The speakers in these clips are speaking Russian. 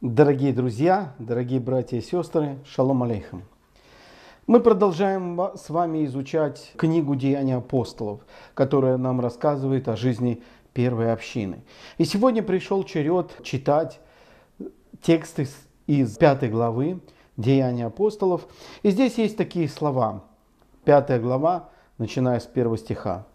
Дорогие друзья, дорогие братья и сестры, шалом алейхам. Мы продолжаем с вами изучать книгу «Деяния апостолов», которая нам рассказывает о жизни первой общины. И сегодня пришел черед читать тексты из пятой главы «Деяния апостолов». И здесь есть такие слова. Пятая глава, начиная с первого стиха.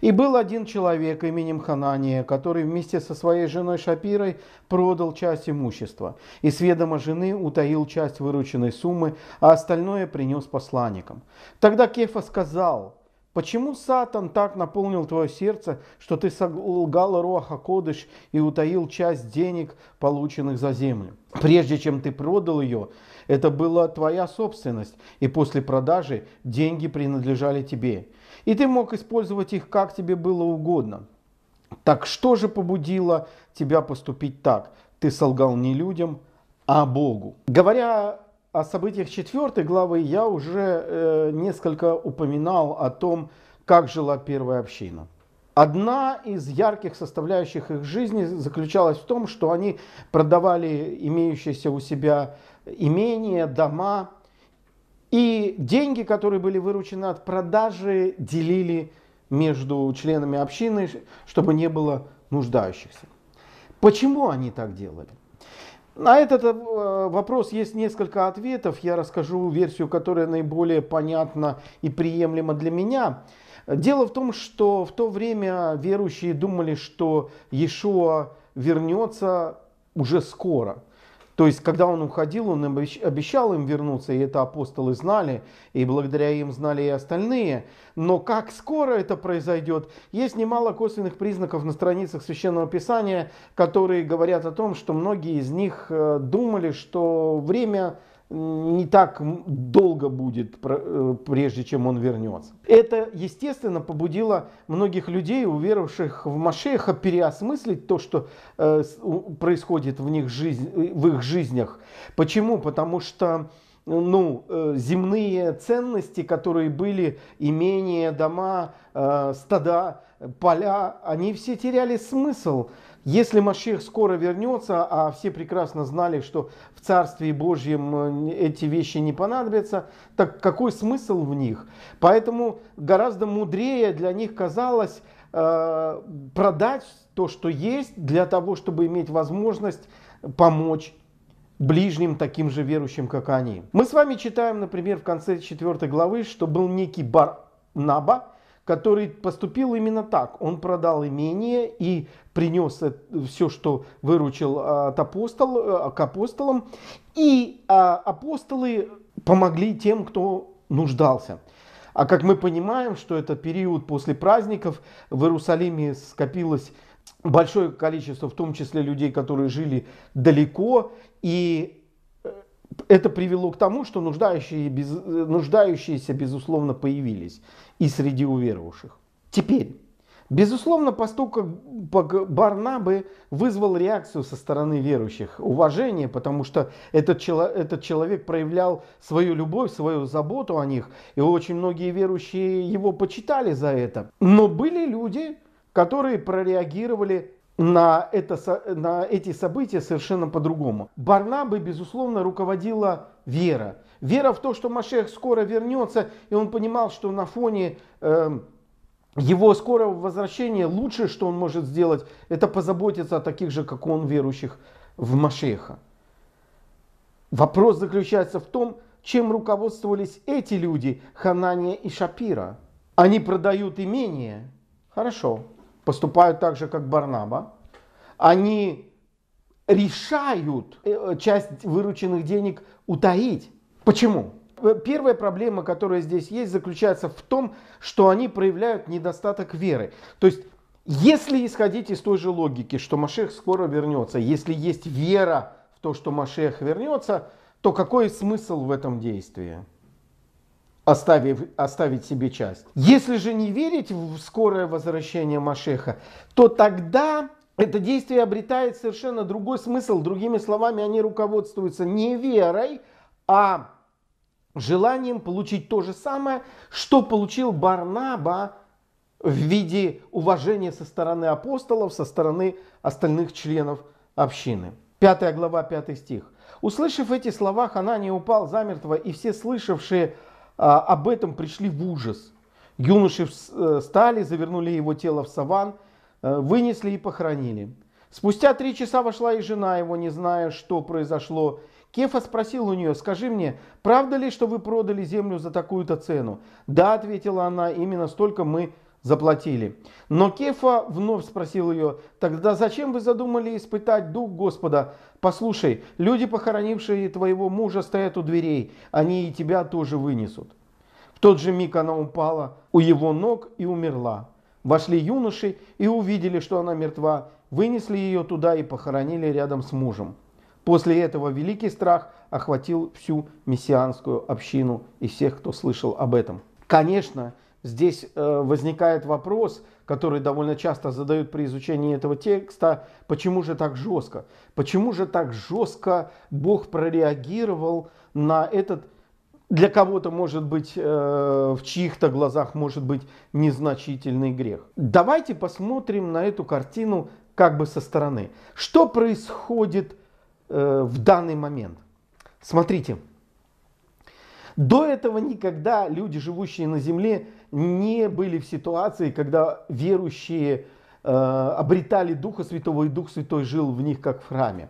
«И был один человек именем Ханания, который вместе со своей женой Шапирой продал часть имущества, и сведомо жены утаил часть вырученной суммы, а остальное принес посланникам. Тогда Кефа сказал, «Почему Сатан так наполнил твое сердце, что ты солгал роха Кодыш и утаил часть денег, полученных за землю? Прежде чем ты продал ее, это была твоя собственность, и после продажи деньги принадлежали тебе. И ты мог использовать их как тебе было угодно. Так что же побудило тебя поступить так? Ты солгал не людям, а Богу. Говоря о событиях четвертой главы, я уже э, несколько упоминал о том, как жила первая община. Одна из ярких составляющих их жизни заключалась в том, что они продавали имеющиеся у себя имения, дома. И деньги, которые были выручены от продажи, делили между членами общины, чтобы не было нуждающихся. Почему они так делали? На этот э, вопрос есть несколько ответов. Я расскажу версию, которая наиболее понятна и приемлема для меня. Дело в том, что в то время верующие думали, что Иешуа вернется уже скоро – то есть, когда он уходил, он обещал им вернуться, и это апостолы знали, и благодаря им знали и остальные. Но как скоро это произойдет, есть немало косвенных признаков на страницах Священного Писания, которые говорят о том, что многие из них э, думали, что время не так долго будет, э, прежде чем он вернется. Это, естественно, побудило многих людей, уверовавших в Машеха, переосмыслить то, что э, происходит в, них жизнь, э, в их жизнях. Почему? Потому что ну, земные ценности, которые были, имения, дома, стада, поля, они все теряли смысл. Если Машех скоро вернется, а все прекрасно знали, что в Царстве Божьем э, эти вещи не понадобятся, так какой смысл в них? Поэтому гораздо мудрее для них казалось э, продать то, что есть, для того, чтобы иметь возможность помочь ближним таким же верующим, как они. Мы с вами читаем, например, в конце 4 главы, что был некий Барнаба который поступил именно так. Он продал имение и принес все, что выручил а, от апостол, э, к апостолам. И а, апостолы помогли тем, кто нуждался. А как мы понимаем, что это период после праздников, в Иерусалиме скопилось большое количество, в том числе людей, которые жили далеко, и это привело к тому, что нуждающие, без, э, нуждающиеся, безусловно, появились и среди уверовавших. Теперь, безусловно, поступок Барнабы вызвал реакцию со стороны верующих, уважение, потому что этот, чело, этот человек проявлял свою любовь, свою заботу о них, и очень многие верующие его почитали за это. Но были люди, которые прореагировали на, это, на эти события совершенно по-другому. Барнабы, безусловно, руководила вера. Вера в то, что Машех скоро вернется, и он понимал, что на фоне э, его скорого возвращения лучшее, что он может сделать, это позаботиться о таких же, как он, верующих в Машеха. Вопрос заключается в том, чем руководствовались эти люди, Ханания и Шапира. Они продают имение. Хорошо поступают так же, как Барнаба. Они решают э, часть вырученных денег утаить. Почему? Э, первая проблема, которая здесь есть, заключается в том, что они проявляют недостаток веры. То есть, если исходить из той же логики, что Машех скоро вернется, если есть вера в то, что Машех вернется, то какой смысл в этом действии? оставив, оставить себе часть. Если же не верить в скорое возвращение Машеха, то тогда это действие обретает совершенно другой смысл. Другими словами, они руководствуются не верой, а желанием получить то же самое, что получил Барнаба в виде уважения со стороны апостолов, со стороны остальных членов общины. Пятая глава, пятый стих. «Услышав эти слова, Ханания упал замертво, и все слышавшие а, об этом пришли в ужас. Юноши э, встали, завернули его тело в саван, э, вынесли и похоронили. Спустя три часа вошла и жена его, не зная, что произошло. Кефа спросил у нее, скажи мне, правда ли, что вы продали землю за такую-то цену? Да, ответила она, именно столько мы заплатили. Но Кефа вновь спросил ее, «Тогда зачем вы задумали испытать дух Господа? Послушай, люди, похоронившие твоего мужа, стоят у дверей, они и тебя тоже вынесут». В тот же миг она упала у его ног и умерла. Вошли юноши и увидели, что она мертва, вынесли ее туда и похоронили рядом с мужем. После этого великий страх охватил всю мессианскую общину и всех, кто слышал об этом. Конечно, Здесь э, возникает вопрос, который довольно часто задают при изучении этого текста, почему же так жестко? Почему же так жестко Бог прореагировал на этот, для кого-то, может быть, э, в чьих-то глазах, может быть, незначительный грех? Давайте посмотрим на эту картину как бы со стороны. Что происходит э, в данный момент? Смотрите. До этого никогда люди, живущие на земле, не были в ситуации, когда верующие э, обретали Духа Святого, и Дух Святой жил в них, как в храме.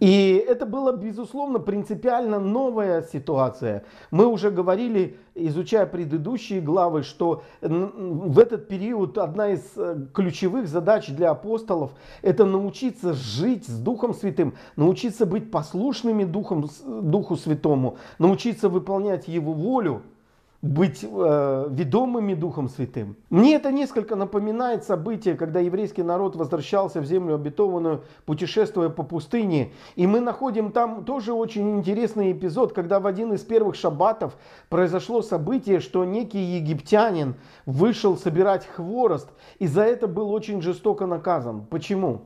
И это была, безусловно, принципиально новая ситуация. Мы уже говорили, изучая предыдущие главы, что в этот период одна из э, ключевых задач для апостолов – это научиться жить с Духом Святым, научиться быть послушными Духом, Духу Святому, научиться выполнять Его волю – быть э, ведомыми Духом Святым. Мне это несколько напоминает событие, когда еврейский народ возвращался в землю обетованную, путешествуя по пустыне. И мы находим там тоже очень интересный эпизод, когда в один из первых шаббатов произошло событие, что некий египтянин вышел собирать хворост, и за это был очень жестоко наказан. Почему?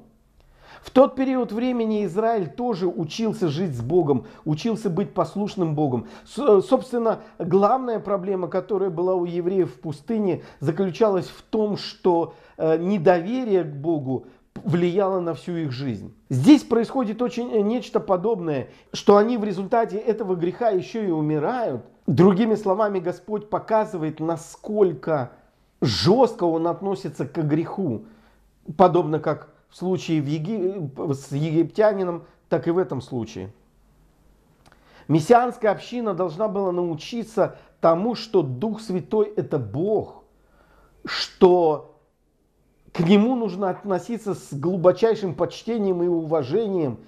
В тот период времени Израиль тоже учился жить с Богом, учился быть послушным Богом. Э, собственно, главная проблема, которая была у евреев в пустыне, заключалась в том, что э, недоверие к Богу влияло на всю их жизнь. Здесь происходит очень э, нечто подобное, что они в результате этого греха еще и умирают. Другими словами, Господь показывает, насколько жестко Он относится к греху, подобно как в случае в Еги... Э, с египтянином, так и в этом случае. Мессианская община должна была научиться тому, что Дух Святой – это Бог, что к Нему нужно относиться с глубочайшим почтением и уважением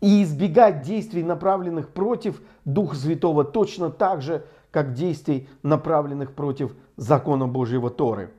и избегать действий, направленных против Духа Святого, точно так же, как действий, направленных против закона Божьего Торы.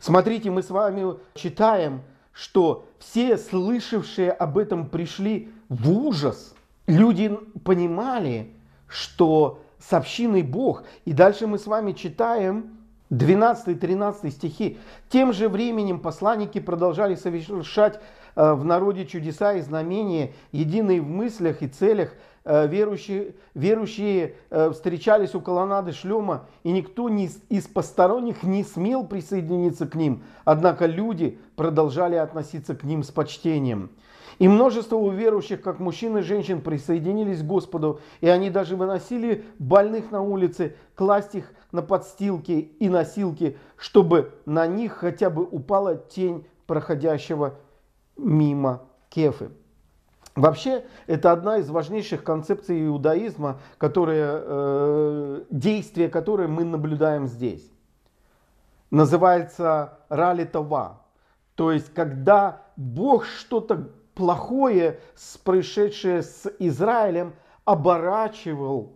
Смотрите, мы с вами читаем – что все слышавшие об этом пришли в ужас. Люди понимали, что с общиной Бог. И дальше мы с вами читаем 12-13 стихи. Тем же временем посланники продолжали совершать э, в народе чудеса и знамения, единые в мыслях и целях – Э, верующие, верующие э, встречались у колоннады шлема, и никто не, из посторонних не смел присоединиться к ним, однако люди продолжали относиться к ним с почтением. И множество у верующих, как мужчин и женщин, присоединились к Господу, и они даже выносили больных на улице, класть их на подстилки и носилки, чтобы на них хотя бы упала тень проходящего мимо Кефы. Вообще, это одна из важнейших концепций иудаизма, э, которые, э, действие которое мы наблюдаем здесь. Называется рали това. То есть, когда Бог что-то плохое, происшедшее с Израилем, оборачивал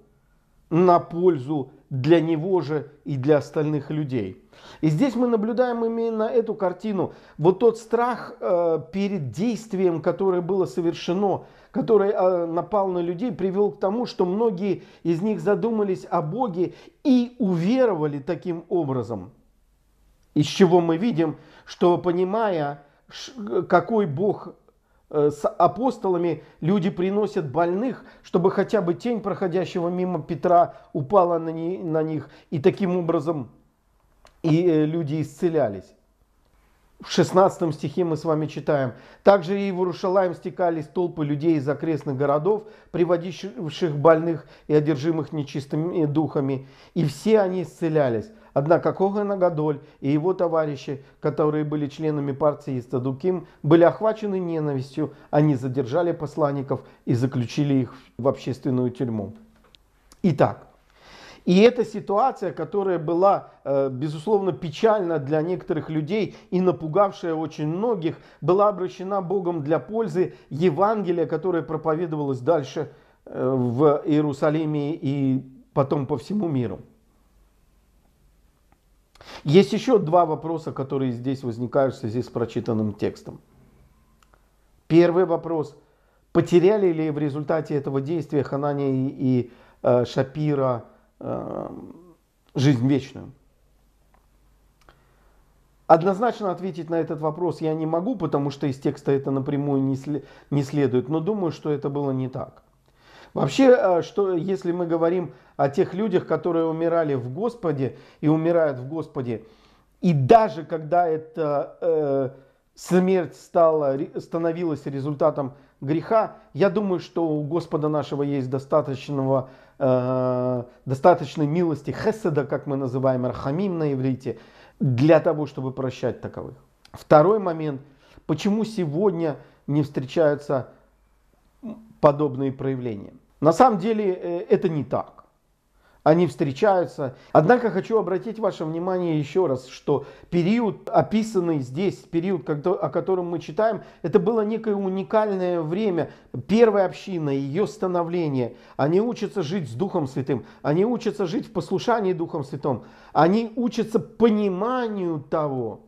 на пользу для него же и для остальных людей. И здесь мы наблюдаем именно эту картину. Вот тот страх э, перед действием, которое было совершено, которое э, напал на людей, привел к тому, что многие из них задумались о Боге и уверовали таким образом. Из чего мы видим, что понимая, какой Бог э, с апостолами люди приносят больных, чтобы хотя бы тень проходящего мимо Петра упала на, не, на них и таким образом и э, люди исцелялись. В 16 стихе мы с вами читаем. «Также и в Иерушалаем стекались толпы людей из окрестных городов, приводивших больных и одержимых нечистыми э, духами, и все они исцелялись. Однако Коган Агадоль и его товарищи, которые были членами партии Истадуким, были охвачены ненавистью. Они задержали посланников и заключили их в общественную тюрьму. Итак, и эта ситуация, которая была, э, безусловно, печальна для некоторых людей и напугавшая очень многих, была обращена Богом для пользы Евангелия, которое проповедовалось дальше э, в Иерусалиме и потом по всему миру. Есть еще два вопроса, которые здесь возникают в связи с прочитанным текстом. Первый вопрос. Потеряли ли в результате этого действия Ханания и э, Шапира – Э, жизнь вечную? Однозначно ответить на этот вопрос я не могу, потому что из текста это напрямую не, след, не следует, но думаю, что это было не так. Вообще, э, что, если мы говорим о тех людях, которые умирали в Господе и умирают в Господе, и даже когда это э, смерть стала, становилась результатом греха, я думаю, что у Господа нашего есть достаточного, э, достаточной милости, хеседа, как мы называем, архамим на иврите, для того, чтобы прощать таковых. Второй момент, почему сегодня не встречаются подобные проявления. На самом деле э, это не так они встречаются. Однако хочу обратить ваше внимание еще раз, что период, описанный здесь, период, о котором мы читаем, это было некое уникальное время, первая община, ее становление. Они учатся жить с Духом Святым, они учатся жить в послушании Духом Святым, они учатся пониманию того,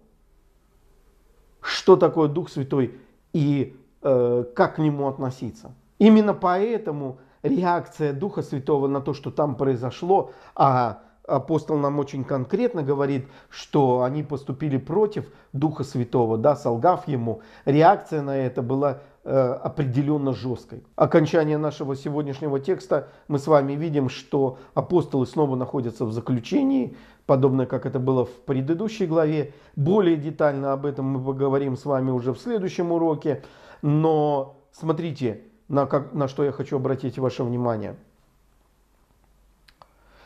что такое Дух Святой и э, как к нему относиться. Именно поэтому реакция Духа Святого на то, что там произошло, а апостол нам очень конкретно говорит, что они поступили против Духа Святого, да, солгав ему, реакция на это была э, определенно жесткой. Окончание нашего сегодняшнего текста мы с вами видим, что апостолы снова находятся в заключении, подобно как это было в предыдущей главе. Более детально об этом мы поговорим с вами уже в следующем уроке, но смотрите, на, как, на что я хочу обратить ваше внимание.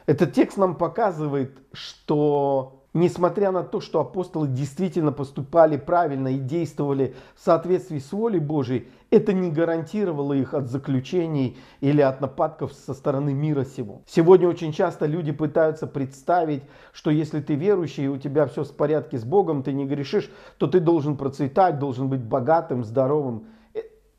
Этот текст нам показывает, что несмотря на то, что апостолы действительно поступали правильно и действовали в соответствии с волей Божией, это не гарантировало их от заключений или от нападков со стороны мира сего. Сегодня очень часто люди пытаются представить, что если ты верующий и у тебя все в порядке с Богом, ты не грешишь, то ты должен процветать, должен быть богатым, здоровым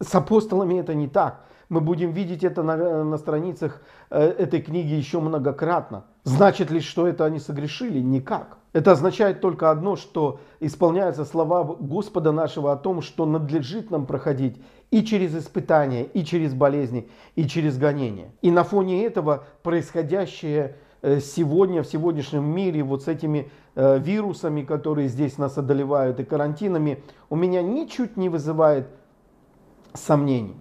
с апостолами это не так. Мы будем видеть это на, на страницах э, этой книги еще многократно. Значит ли, что это они согрешили? Никак. Это означает только одно, что исполняются слова Господа нашего о том, что надлежит нам проходить и через испытания, и через болезни, и через гонения. И на фоне этого происходящее э, сегодня, в сегодняшнем мире, вот с этими э, вирусами, которые здесь нас одолевают, и карантинами, у меня ничуть не вызывает сомнений.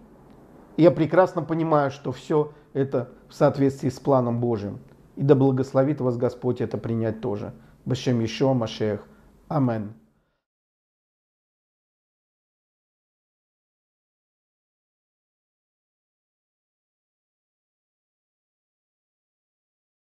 я прекрасно понимаю, что все это в соответствии с планом Божьим. И да благословит вас Господь это принять тоже. Башем еще Машех. Аминь.